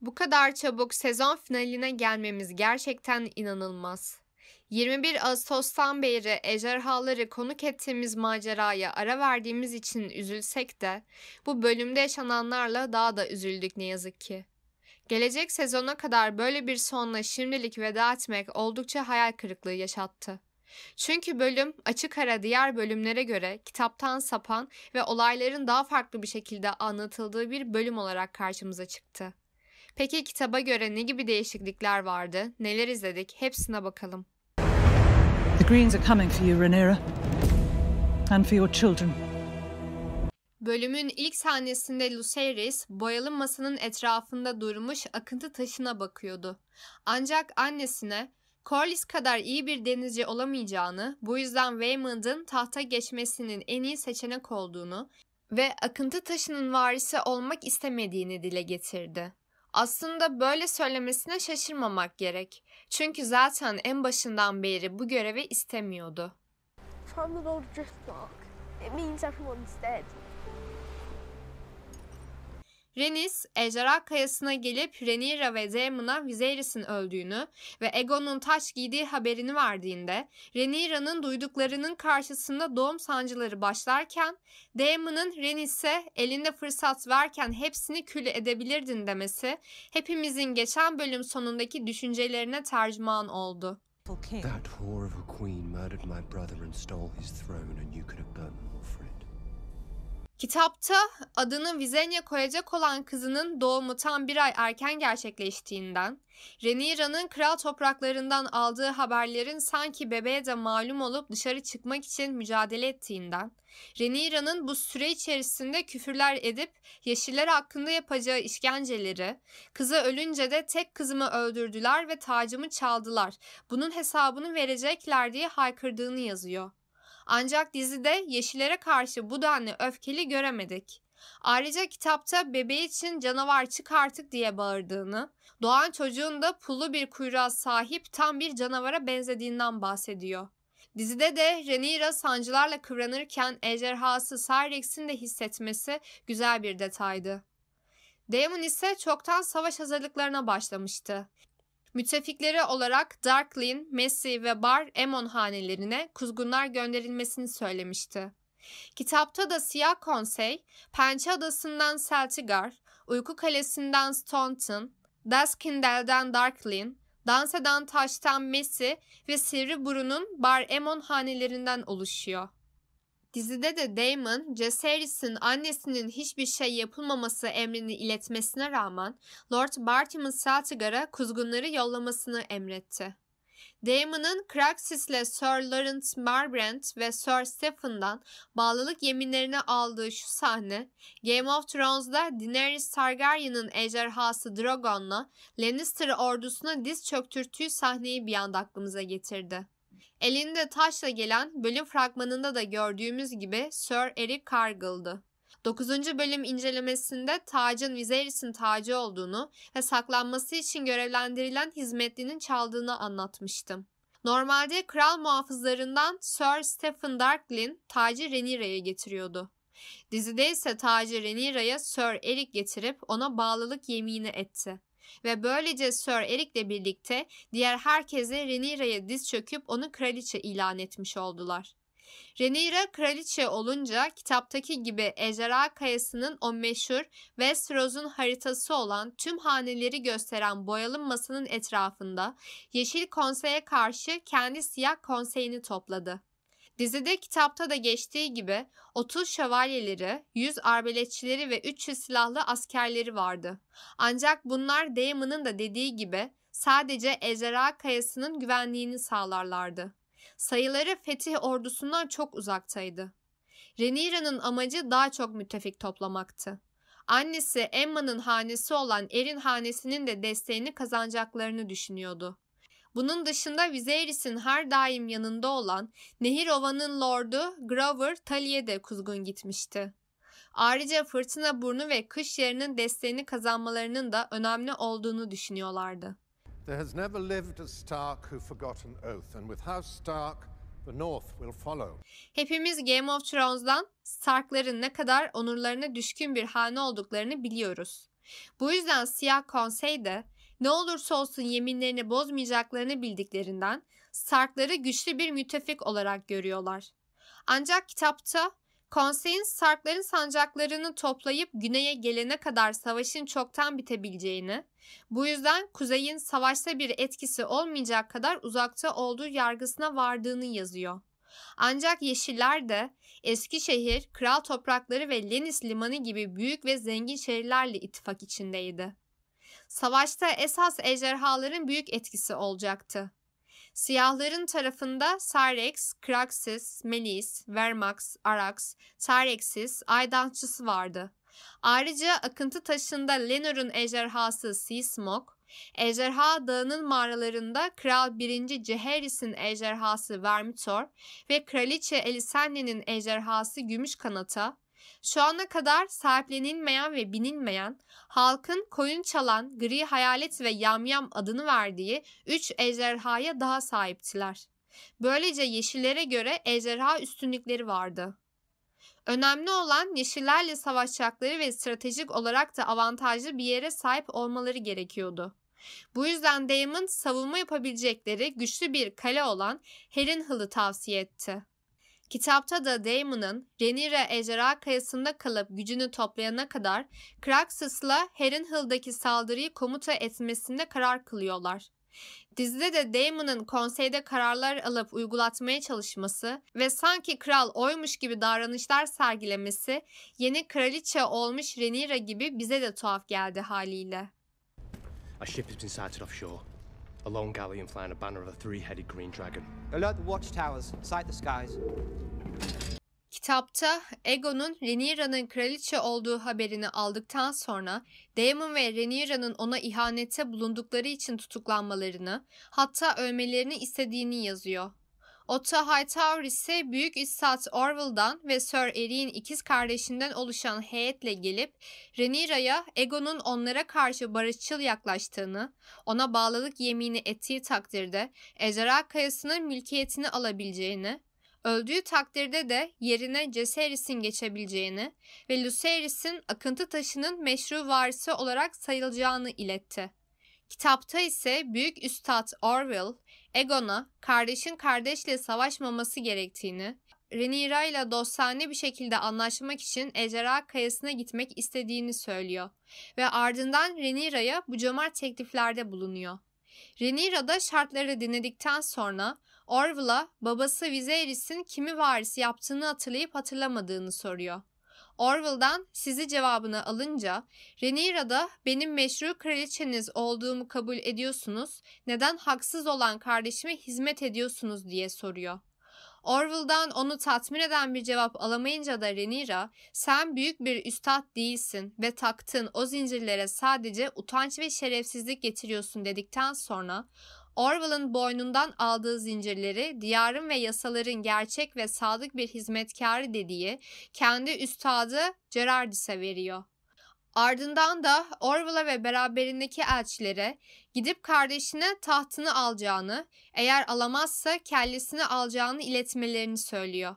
Bu kadar çabuk sezon finaline gelmemiz gerçekten inanılmaz. 21 Ağustos'tan beri ejderhaları konuk ettiğimiz maceraya ara verdiğimiz için üzülsek de bu bölümde yaşananlarla daha da üzüldük ne yazık ki. Gelecek sezona kadar böyle bir sonla şimdilik veda etmek oldukça hayal kırıklığı yaşattı. Çünkü bölüm açık ara diğer bölümlere göre kitaptan sapan ve olayların daha farklı bir şekilde anlatıldığı bir bölüm olarak karşımıza çıktı. Peki kitaba göre ne gibi değişiklikler vardı? Neler izledik? Hepsine bakalım. The Greens are coming for you, Rhaenyra. And for your children. Bölümün ilk sahnesinde Lucerys boyalı masanın etrafında durmuş akıntı taşına bakıyordu. Ancak annesine Corlys kadar iyi bir denizci olamayacağını, bu yüzden Waymond'ın tahta geçmesinin en iyi seçenek olduğunu ve akıntı taşının varisi olmak istemediğini dile getirdi. Aslında böyle söylemesine şaşırmamak gerek. Çünkü zaten en başından beri bu görevi istemiyordu. Lord it means everyone's dead. Renis, Ejderha Kayası'na gelip Renira ve Daemon'a Viserys'in öldüğünü ve Egon'un taş giydiği haberini verdiğinde, Renira'nın duyduklarının karşısında doğum sancıları başlarken, Daemon'ın Renis'e elinde fırsat verken hepsini kül edebilirdin demesi, hepimizin geçen bölüm sonundaki düşüncelerine tercüman oldu. That whore of a queen murdered my brother and stole his throne and you could have done Kitapta adını Vizenya koyacak olan kızının doğumu tam bir ay erken gerçekleştiğinden, Renira'nın kral topraklarından aldığı haberlerin sanki bebeğe de malum olup dışarı çıkmak için mücadele ettiğinden, Renira'nın bu süre içerisinde küfürler edip yeşiller hakkında yapacağı işkenceleri, kızı ölünce de tek kızımı öldürdüler ve tacımı çaldılar, bunun hesabını verecekler diye haykırdığını yazıyor. Ancak dizide yeşillere karşı bu denli öfkeli göremedik. Ayrıca kitapta bebeği için canavar çık artık diye bağırdığını, doğan çocuğun da pullu bir kuyruğa sahip tam bir canavara benzediğinden bahsediyor. Dizide de Rhaenyra sancılarla kıvranırken ejderhası Cyrex'in de hissetmesi güzel bir detaydı. Daemon ise çoktan savaş hazırlıklarına başlamıştı. Müttefikleri olarak Darklin, Messi ve Bar Emon hanelerine kuzgunlar gönderilmesini söylemişti. Kitapta da Siyah Konsey, Pençe Adası'ndan Seltigar, Uyku Kalesi'nden Staunton, Daskindel'den Darklin, Dans Taş'tan Messi ve Sivri Burun'un Bar Emon hanelerinden oluşuyor. Dizide de Damon, Jaceres'in annesinin hiçbir şey yapılmaması emrini iletmesine rağmen Lord Bartimer Celtigar'a kuzgunları yollamasını emretti. Damon'ın Craxis'le Sir Laurent Marbrand ve Sir Stephen'dan bağlılık yeminlerini aldığı şu sahne, Game of Thrones'da Daenerys Targaryen'ın ejderhası Drogon'la Lannister ordusuna diz çöktürttüğü sahneyi bir anda aklımıza getirdi. Elinde taşla gelen bölüm fragmanında da gördüğümüz gibi Sir Eric Cargill'dı. 9. bölüm incelemesinde tacın Viserys'in tacı olduğunu ve saklanması için görevlendirilen hizmetlinin çaldığını anlatmıştım. Normalde kral muhafızlarından Sir Stephen Darklyn tacı Rhaenyra'ya getiriyordu. Dizide ise tacı Rhaenyra'ya Sir Eric getirip ona bağlılık yemini etti. Ve böylece Sir Eric'le birlikte diğer herkese Rhaenyra'ya diz çöküp onu kraliçe ilan etmiş oldular. Renira kraliçe olunca kitaptaki gibi Ejderha Kayası'nın o meşhur Westeros'un haritası olan tüm haneleri gösteren boyalı masanın etrafında Yeşil Konsey'e karşı kendi siyah konseyini topladı. Dizide kitapta da geçtiği gibi 30 şövalyeleri, 100 arbeletçileri ve 300 silahlı askerleri vardı. Ancak bunlar Damon'ın da dediği gibi sadece Ezera Kayası'nın güvenliğini sağlarlardı. Sayıları fetih ordusundan çok uzaktaydı. Renira'nın amacı daha çok müttefik toplamaktı. Annesi Emma'nın hanesi olan Erin hanesinin de desteğini kazanacaklarını düşünüyordu. Bunun dışında Viserys'in her daim yanında olan Nehir Ova'nın lordu Grover Tully'e de kuzgun gitmişti. Ayrıca fırtına burnu ve kış yerinin desteğini kazanmalarının da önemli olduğunu düşünüyorlardı. There has never lived a Stark who forgot an oath and with House Stark the North will follow. Hepimiz Game of Thrones'dan Stark'ların ne kadar onurlarına düşkün bir hane olduklarını biliyoruz. Bu yüzden Siyah Konsey de ne olursa olsun yeminlerini bozmayacaklarını bildiklerinden Starkları güçlü bir müttefik olarak görüyorlar. Ancak kitapta konseyin Starkların sancaklarını toplayıp güneye gelene kadar savaşın çoktan bitebileceğini, bu yüzden kuzeyin savaşta bir etkisi olmayacak kadar uzakta olduğu yargısına vardığını yazıyor. Ancak Yeşiller de Eskişehir, Kral Toprakları ve Lenis Limanı gibi büyük ve zengin şehirlerle ittifak içindeydi. Savaşta esas ejderhaların büyük etkisi olacaktı. Siyahların tarafında Sarrex, Kraxis, Melis, Vermax, Arax, Tarexis, aydançısı vardı. Ayrıca akıntı taşında Lenor'un ejderhası Seasmog, Ejderha Dağı'nın mağaralarında Kral 1. Ceheris'in ejderhası Vermitor ve Kraliçe Elisenne'nin ejderhası Gümüş Kanata, şu ana kadar sahiplenilmeyen ve bilinmeyen, halkın koyun çalan, gri hayalet ve yamyam adını verdiği üç ejderhaya daha sahiptiler. Böylece yeşillere göre ejderha üstünlükleri vardı. Önemli olan yeşillerle savaşacakları ve stratejik olarak da avantajlı bir yere sahip olmaları gerekiyordu. Bu yüzden Damon savunma yapabilecekleri güçlü bir kale olan Herin Hill'ı tavsiye etti. Kitapta da Damon'ın Renira ejderha kayasında kalıp gücünü toplayana kadar Craxus'la Harrenhal'daki saldırıyı komuta etmesinde karar kılıyorlar. Dizide de Damon'ın konseyde kararlar alıp uygulatmaya çalışması ve sanki kral oymuş gibi davranışlar sergilemesi yeni kraliçe olmuş Renira gibi bize de tuhaf geldi haliyle. A ship has been sighted offshore. A lone galleon flying a banner of a three-headed green dragon. Alert the watchtowers. Sight the skies. Kitapta Egon'un Rhaenyra'nın kraliçe olduğu haberini aldıktan sonra Daemon ve Rhaenyra'nın ona ihanete bulundukları için tutuklanmalarını hatta ölmelerini istediğini yazıyor. Otto Hightower ise Büyük İstat Orwell'dan ve Sir Eri'nin ikiz kardeşinden oluşan heyetle gelip Renira'ya Egon'un onlara karşı barışçıl yaklaştığını, ona bağlılık yemini ettiği takdirde Ejderha Kayası'nın mülkiyetini alabileceğini, öldüğü takdirde de yerine Ceseris'in geçebileceğini ve Luceris'in akıntı taşının meşru varisi olarak sayılacağını iletti. Kitapta ise Büyük Üstad Orwell, Egon'a kardeşin kardeşle savaşmaması gerektiğini, Renira ile dostane bir şekilde anlaşmak için Ejderha Kayası'na gitmek istediğini söylüyor ve ardından Renira'ya bu cömert tekliflerde bulunuyor. Renira da şartları dinledikten sonra Orville'a babası Viserys'in kimi varisi yaptığını hatırlayıp hatırlamadığını soruyor. Orwell'dan sizi cevabını alınca Renira'da benim meşru kraliçeniz olduğumu kabul ediyorsunuz, neden haksız olan kardeşime hizmet ediyorsunuz diye soruyor. Orwell'dan onu tatmin eden bir cevap alamayınca da Renira, sen büyük bir üstad değilsin ve taktığın o zincirlere sadece utanç ve şerefsizlik getiriyorsun dedikten sonra Orwell'ın boynundan aldığı zincirleri diyarın ve yasaların gerçek ve sadık bir hizmetkarı dediği kendi üstadı Gerardis'e veriyor. Ardından da Orwell'a ve beraberindeki elçilere gidip kardeşine tahtını alacağını, eğer alamazsa kellesini alacağını iletmelerini söylüyor.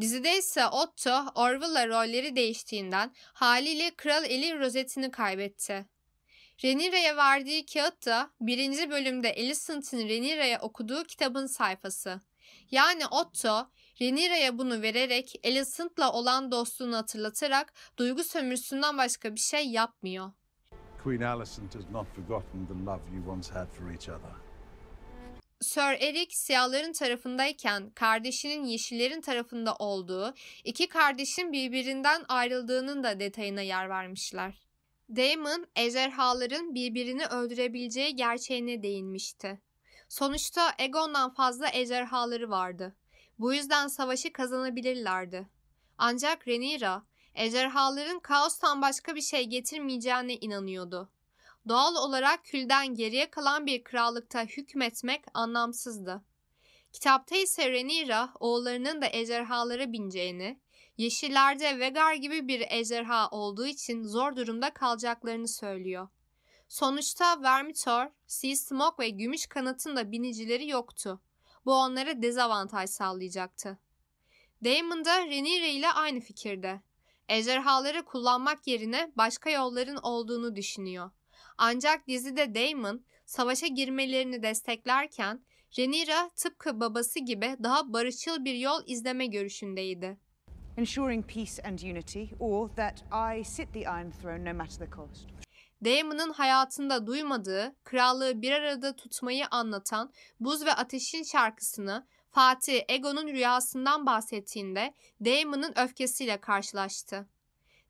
Dizide ise Otto, Orwell'la rolleri değiştiğinden haliyle kral eli rozetini kaybetti. Renira'ya verdiği kağıt da birinci bölümde Alicent'in Renira'ya okuduğu kitabın sayfası. Yani Otto, Renira'ya bunu vererek Alicent'la olan dostluğunu hatırlatarak duygu sömürüsünden başka bir şey yapmıyor. Queen Alicent has not forgotten the love you once had for each other. Sir Eric siyahların tarafındayken kardeşinin yeşillerin tarafında olduğu, iki kardeşin birbirinden ayrıldığının da detayına yer vermişler. Damon ejderhaların birbirini öldürebileceği gerçeğine değinmişti. Sonuçta Egon'dan fazla ejderhaları vardı. Bu yüzden savaşı kazanabilirlerdi. Ancak Renira, ejderhaların kaostan başka bir şey getirmeyeceğine inanıyordu. Doğal olarak külden geriye kalan bir krallıkta hükmetmek anlamsızdı. Kitapta ise Renira oğullarının da ejderhalara bineceğini, Yeşillerde Vegar gibi bir ejderha olduğu için zor durumda kalacaklarını söylüyor. Sonuçta Vermitor, Sea Smoke ve Gümüş Kanat'ın da binicileri yoktu. Bu onlara dezavantaj sağlayacaktı. Damon da Renire ile aynı fikirde. Ejderhaları kullanmak yerine başka yolların olduğunu düşünüyor. Ancak dizide Damon savaşa girmelerini desteklerken Renira tıpkı babası gibi daha barışçıl bir yol izleme görüşündeydi ensuring peace and unity, or that I sit the Iron Throne no matter the cost. Daemon'un hayatında duymadığı, krallığı bir arada tutmayı anlatan Buz ve Ateş'in şarkısını Fatih Egon'un rüyasından bahsettiğinde Daemon'un öfkesiyle karşılaştı.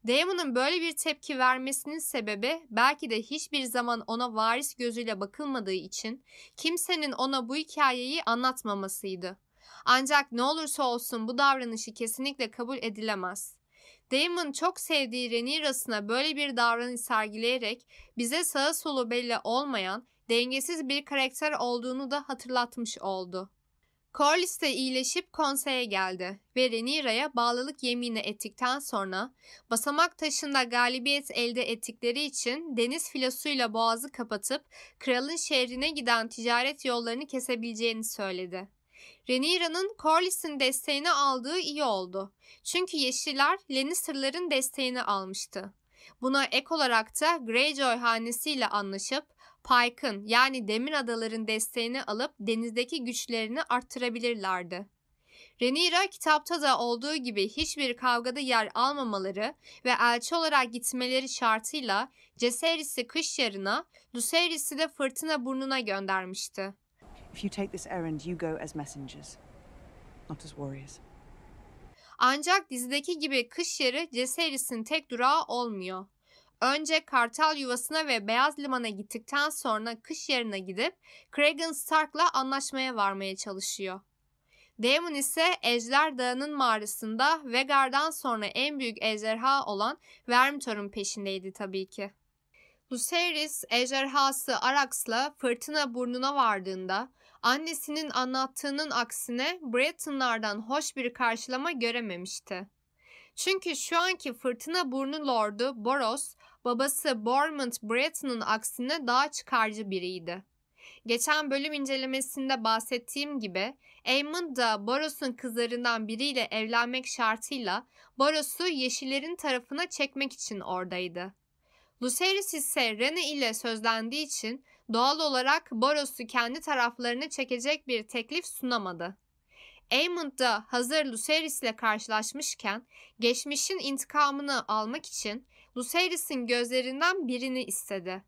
Daemon'un böyle bir tepki vermesinin sebebi belki de hiçbir zaman ona varis gözüyle bakılmadığı için kimsenin ona bu hikayeyi anlatmamasıydı. Ancak ne olursa olsun bu davranışı kesinlikle kabul edilemez. Damon çok sevdiği Renira'sına böyle bir davranış sergileyerek bize sağa solu belli olmayan dengesiz bir karakter olduğunu da hatırlatmış oldu. Corlys de iyileşip konseye geldi ve Renira'ya bağlılık yemini ettikten sonra basamak taşında galibiyet elde ettikleri için deniz filosuyla boğazı kapatıp kralın şehrine giden ticaret yollarını kesebileceğini söyledi. Renira'nın Corlys'in desteğini aldığı iyi oldu. Çünkü Yeşiller Lannister'ların desteğini almıştı. Buna ek olarak da Greyjoy hanesiyle anlaşıp Pike'ın yani Demir Adaların desteğini alıp denizdeki güçlerini arttırabilirlerdi. Renira kitapta da olduğu gibi hiçbir kavgada yer almamaları ve elçi olarak gitmeleri şartıyla Ceseris'i kış yarına, Luceris'i de fırtına burnuna göndermişti. If you take this errand, you go as messengers, not as warriors. Ancak dizideki gibi kış yeri Ceseris'in tek durağı olmuyor. Önce Kartal yuvasına ve Beyaz Liman'a gittikten sonra kış yerine gidip Kragan Stark'la anlaşmaya varmaya çalışıyor. Daemon ise Ejder Dağı'nın mağarasında Vegar'dan sonra en büyük ejderha olan Vermithor'un peşindeydi tabii ki. Lucerys ejderhası Arax'la fırtına burnuna vardığında annesinin anlattığının aksine Bretonlardan hoş bir karşılama görememişti. Çünkü şu anki fırtına burnu lordu Boros, babası Bormund Breton'un aksine daha çıkarcı biriydi. Geçen bölüm incelemesinde bahsettiğim gibi Eamon da Boros'un kızlarından biriyle evlenmek şartıyla Boros'u yeşillerin tarafına çekmek için oradaydı. Lucerys ise Rene ile sözlendiği için doğal olarak Boros'u kendi taraflarını çekecek bir teklif sunamadı. Aymond da hazır Lucerys ile karşılaşmışken geçmişin intikamını almak için Lucerys'in gözlerinden birini istedi.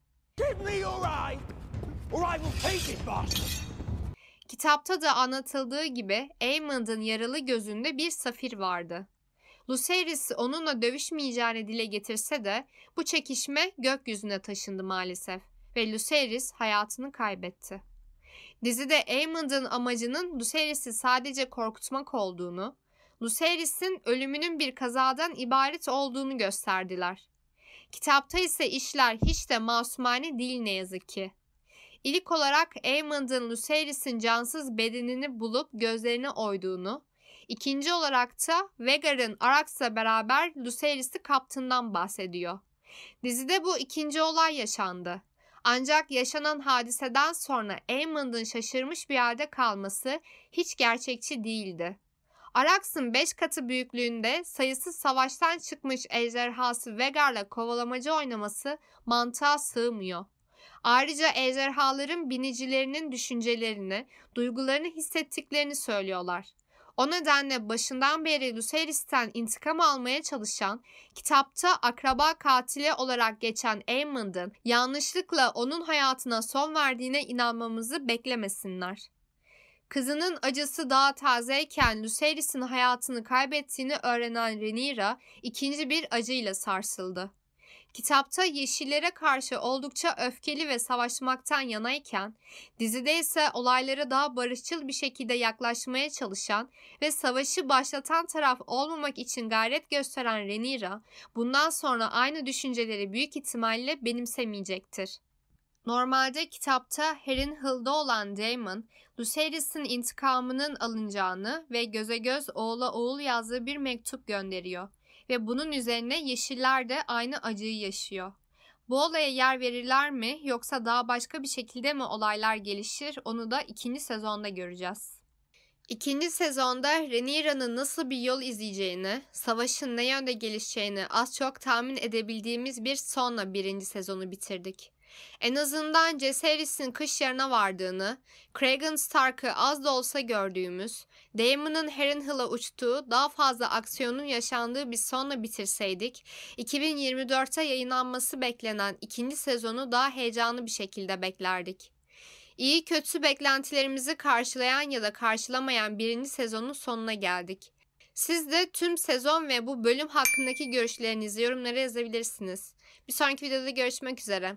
Kitapta da anlatıldığı gibi Aemond'un yaralı gözünde bir safir vardı. Lucerys onunla dövüşmeyeceğini dile getirse de bu çekişme gökyüzüne taşındı maalesef ve Lucerys hayatını kaybetti. Dizide Aemond'un amacının Lucerys'i sadece korkutmak olduğunu, Lucerys'in ölümünün bir kazadan ibaret olduğunu gösterdiler. Kitapta ise işler hiç de masumane değil ne yazık ki. İlk olarak Aemond'un Lucerys'in cansız bedenini bulup gözlerine oyduğunu, ikinci olarak da Vegar'ın Arax'la beraber Lucerys'i kaptığından bahsediyor. Dizide bu ikinci olay yaşandı. Ancak yaşanan hadiseden sonra Eamon'ın şaşırmış bir halde kalması hiç gerçekçi değildi. Araks'ın 5 katı büyüklüğünde sayısız savaştan çıkmış ejderhası Vegar'la kovalamacı oynaması mantığa sığmıyor. Ayrıca ejderhaların binicilerinin düşüncelerini, duygularını hissettiklerini söylüyorlar. O nedenle başından beri Luceris'ten intikam almaya çalışan, kitapta akraba katili olarak geçen Aymond'ın yanlışlıkla onun hayatına son verdiğine inanmamızı beklemesinler. Kızının acısı daha tazeyken Luceris'in hayatını kaybettiğini öğrenen Renira ikinci bir acıyla sarsıldı. Kitapta Yeşillere karşı oldukça öfkeli ve savaşmaktan yanayken, dizide ise olaylara daha barışçıl bir şekilde yaklaşmaya çalışan ve savaşı başlatan taraf olmamak için gayret gösteren Renira, bundan sonra aynı düşünceleri büyük ihtimalle benimsemeyecektir. Normalde kitapta Harry'in hılda olan Damon, Lucerys'in intikamının alınacağını ve göze göz oğla oğul yazdığı bir mektup gönderiyor ve bunun üzerine yeşiller de aynı acıyı yaşıyor. Bu olaya yer verirler mi yoksa daha başka bir şekilde mi olaylar gelişir onu da ikinci sezonda göreceğiz. İkinci sezonda Renira'nın nasıl bir yol izleyeceğini, savaşın ne yönde gelişeceğini az çok tahmin edebildiğimiz bir sonla birinci sezonu bitirdik. En azından Jaehaerys'in kış yarına vardığını, Kragan Stark'ı az da olsa gördüğümüz, Damon'ın Harrenhal'a uçtuğu daha fazla aksiyonun yaşandığı bir sonla bitirseydik, 2024'te yayınlanması beklenen ikinci sezonu daha heyecanlı bir şekilde beklerdik. İyi kötü beklentilerimizi karşılayan ya da karşılamayan birinci sezonun sonuna geldik. Siz de tüm sezon ve bu bölüm hakkındaki görüşlerinizi yorumlara yazabilirsiniz. Bir sonraki videoda görüşmek üzere.